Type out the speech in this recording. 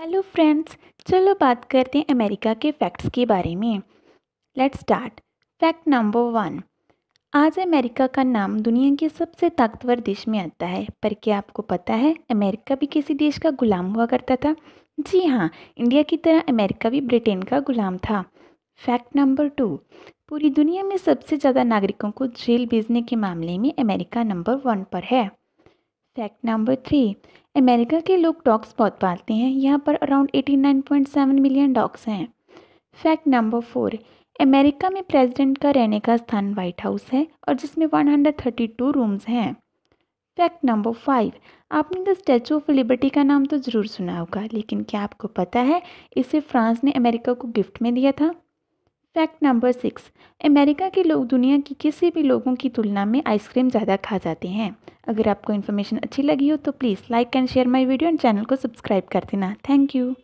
hello friends चलो बात करते हैं अमेरिका के फैक्ट्स के बारे में let's start fact number one आज अमेरिका का नाम दुनिया के सबसे ताकतवर देश में आता है पर क्या आपको पता है अमेरिका भी किसी देश का गुलाम हुआ करता था जी हाँ इंडिया की तरह अमेरिका भी ब्रिटेन का गुलाम था फैक्ट नंबर टू पूरी दुनिया में सबसे ज़्यादा नागरिकों को जेल भेजने के मामले में अमेरिका नंबर वन पर है फैक्ट नंबर थ्री अमेरिका के लोग डॉग्स बहुत पालते हैं यहाँ पर अराउंड 89.7 मिलियन डॉग्स हैं फैक्ट नंबर फोर अमेरिका में प्रेसिडेंट का रहने का स्थान व्हाइट हाउस है और जिसमें 132 रूम्स हैं फैक्ट नंबर फाइव आपने द स्टैचू ऑफ लिबर्टी का नाम तो ज़रूर सुना होगा लेकिन क्या आपको पता है इसे फ्रांस ने अमेरिका को गिफ्ट में दिया था फैक्ट नंबर सिक्स अमेरिका के लोग दुनिया की किसी भी लोगों की तुलना में आइसक्रीम ज़्यादा खा जाते हैं अगर आपको इन्फॉर्मेशन अच्छी लगी हो तो please like and share my video and channel को सब्सक्राइब कर देना थैंक यू